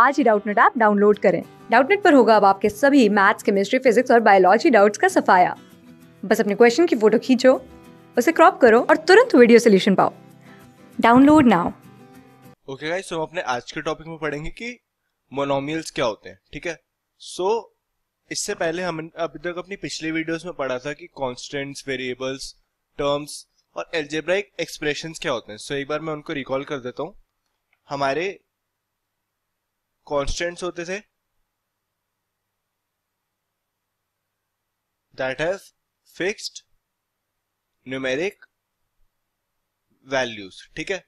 आज ही Doubtnut app download करें डाउटनेट पर होगा अब आपके सभी मैथ्स केमिस्ट्री फिजिक्स और बायोलॉजी डाउट्स का सफाया बस अपने क्वेश्चन की फोटो खींचो उसे क्रॉप करो और तुरंत वीडियो सोल्यूशन पाओ download now okay guys so अपने आज के टॉपिक में पढ़ेंगे कि मोनोमियल्स क्या होते हैं ठीक है सो so, इससे पहले हमने अभी तक अपनी पिछले वीडियोस में पढ़ा था कि कांस्टेंट्स वेरिएबल्स टर्म्स और एल्जेब्राइक एक्सप्रेशंस क्या होते हैं सो so, एक बार मैं उनको रिकॉल कर देता हूँ हमारे कॉन्स्टेंट्स होते थे that has fixed numeric values ठीक है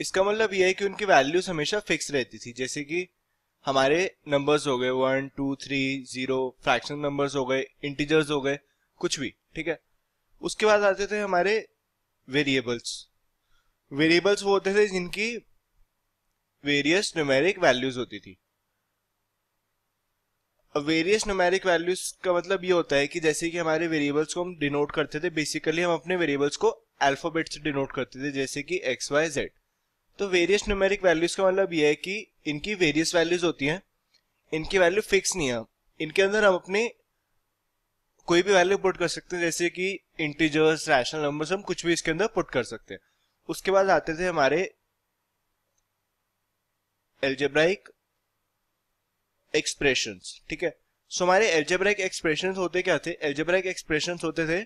इसका मतलब यह है कि उनकी वैल्यूज हमेशा फिक्स रहती थी जैसे कि हमारे नंबर्स हो गए one two three zero fraction numbers हो गए इंटीजर्स हो गए कुछ भी ठीक है उसके बाद आते थे हमारे वेरिएबल्स वेरिएबल्स वो होते थे जिनकी वेरियस न्यूमेरिक वैल्यूज होती थी वेरियस न्यूमेरिक वैल्यूज का मतलब ये होता है कि जैसे कि हमारे वेरिएबल्स को हम डिनोट करते थे बेसिकली हम अपने वेरिएबल्स को अल्फाबेट से डिनोट करते थे जैसे कि एक्स वाई जेड तो वेरियस न्यूमेरिक वैल्यूज का मतलब ये है कि इनकी वेरियस वैल्यूज होती हैं इनकी वैल्यू फिक्स नहीं है इनके अंदर हम अपने कोई भी वैल्यू पुट कर सकते हैं जैसे कि इंटीजर्स रैशनल नंबर्स हम कुछ भी इसके अंदर पुट कर सकते हैं उसके बाद आते थे हमारे एल्जेब्राइक एक्सप्रेशन ठीक है सो हमारे एल्जेब्राइक एक्सप्रेशन होते क्या थे एल्जेब्राइक एक्सप्रेशन होते थे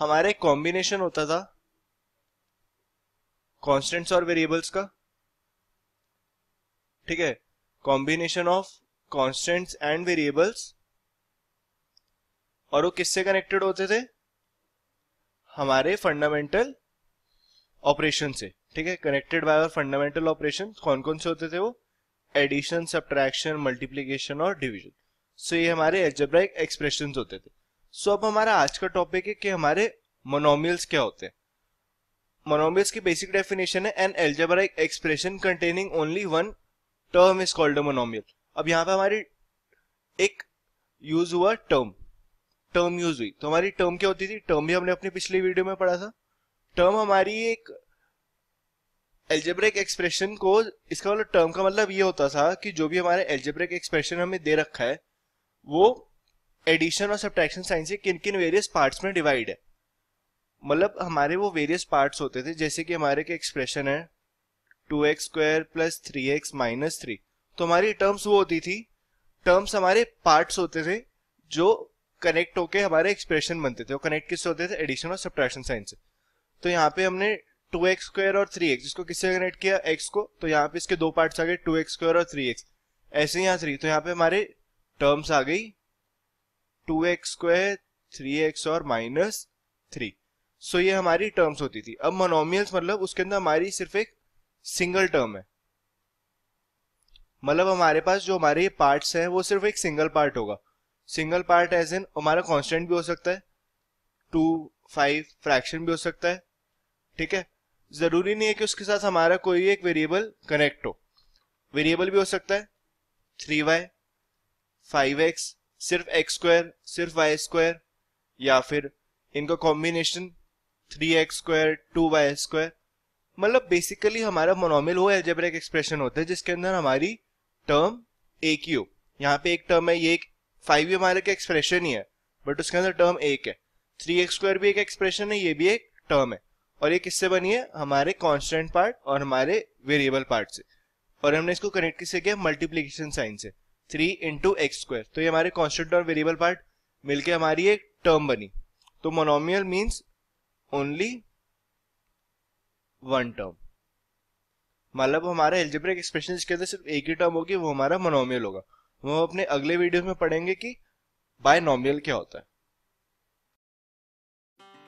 हमारे कॉम्बिनेशन होता था कॉन्स्टेंट्स और वेरिएबल्स का ठीक है combination of constants and variables और वो किससे कनेक्टेड होते थे हमारे फंडामेंटल ऑपरेशन से ठीक है कनेक्टेड बाय और फंडामेंटल ऑपरेशन कौन कौन से होते थे वो एडिशन सब्ट्रैक्शन मल्टीप्लीकेशन और डिविजन सो ये हमारे एल्जेब्राइक एक्सप्रेशन होते थे सो so, अब हमारा आज का टॉपिक है कि हमारे मोनोमियल्स क्या होते हैं मोनोमियल्स की बेसिक डेफिनेशन है an algebraic expression containing only one term is called a monomial अब यहाँ पे हमारी एक यूज हुआ टर्म टर्म यूज हुई तो हमारी टर्म क्या होती थी टर्म भी हमने अपने पिछले वीडियो में पढ़ा था टर्म हमारी एक एल्जेब्रिक एक्सप्रेशन को इसका मतलब टर्म का मतलब ये होता था कि जो भी हमारे एल्जेब्रिक एक्सप्रेशन हमें दे रखा है वो एडिशन और सब्ट्रैक्शन साइन से किन किन वेरियस पार्ट्स में डिवाइड है मतलब हमारे वो वेरियस पार्ट्स होते थे जैसे कि हमारे के एक्सप्रेशन है two X square plus three X minus three तो हमारी टर्म्स वो होती थी टर्म्स हमारे पार्ट्स होते थे जो कनेक्ट होके हमारे एक्सप्रेशन बनते थे वो कनेक्ट किससे होते थे एडिशन और सब्ट्रैक्शन साइन से तो यहाँ पे हमने टू एक्स स्क्वायर और थ्री एक्स जिसको किससे कनेक्ट किया एक्स को तो यहाँ पे इसके दो पार्ट्स आ गए टू एक्स स्क्वायर और थ्री एक्स ऐसे यहाँ थ्री तो यहाँ पे हमारे टर्म्स आ गई two X square three X और माइनस थ्री सो ये हमारी टर्म्स होती थी अब मोनोमियल्स मतलब उसके अंदर हमारी सिर्फ एक सिंगल टर्म है मतलब हमारे पास जो हमारे पार्ट्स हैं वो सिर्फ एक सिंगल पार्ट होगा सिंगल पार्ट एज इन हमारा कॉन्स्टेंट भी हो सकता है टू फाइव फ्रैक्शन भी हो सकता है ठीक है जरूरी नहीं है कि उसके साथ हमारा कोई एक वेरिएबल कनेक्ट हो वेरिएबल भी हो सकता है थ्री वाई फाइव एक्स सिर्फ एक्स स्क्वायर सिर्फ वाई स्क्वायर या फिर इनका combination three X square two Y square मतलब बेसिकली हमारा मोनोमिल हो एल्जेब्रिक एक्सप्रेशन होता है जिसके अंदर हमारी टर्म एक ही हो यहाँ पे एक टर्म है ये एक फाइव ही हमारे का एक्सप्रेशन ही है बट उसके अंदर टर्म एक है थ्री एक्स स्क्वायर भी एक एक्सप्रेशन है ये भी एक टर्म है और ये किससे बनी है हमारे कॉन्स्टेंट पार्ट और हमारे वेरिएबल पार्ट से और हमने इसको कनेक्ट किससे किया मल्टीप्लीकेशन साइन से थ्री इंटू एक्स स्क्वायर तो ये हमारे कॉन्स्टेंट और वेरिएबल पार्ट मिलके हमारी एक टर्म बनी तो monomial means only one term मतलब हमारा एल्जेब्रिक एक्सप्रेशन के अंदर सिर्फ एक ही टर्म होगी वो हमारा मोनोमियल होगा वो अपने अगले वीडियो में पढ़ेंगे कि बाय नॉमियल क्या होता है